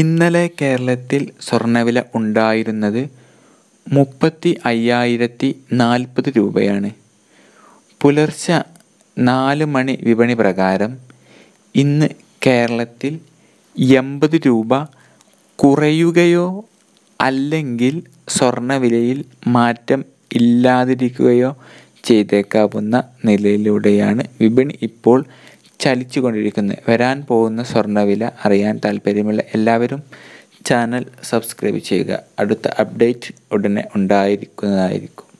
ഇന്നലെ കേരളത്തിൽ സ്വർണ്ണവില ഉണ്ടായിരുന്നത് മുപ്പത്തി അയ്യായിരത്തി നാൽപ്പത് രൂപയാണ് പുലർച്ചെ നാല് മണി വിപണി പ്രകാരം ഇന്ന് കേരളത്തിൽ എൺപത് രൂപ കുറയുകയോ അല്ലെങ്കിൽ സ്വർണ്ണവിലയിൽ മാറ്റം ഇല്ലാതിരിക്കുകയോ ചെയ്തേക്കാവുന്ന നിലയിലൂടെയാണ് വിപണി ഇപ്പോൾ ചലിച്ചുകൊണ്ടിരിക്കുന്നു വരാൻ പോകുന്ന സ്വർണ്ണവില അറിയാൻ താല്പര്യമുള്ള എല്ലാവരും ചാനൽ സബ്സ്ക്രൈബ് ചെയ്യുക അടുത്ത അപ്ഡേറ്റ് ഉടനെ ഉണ്ടായിരിക്കുന്നതായിരിക്കും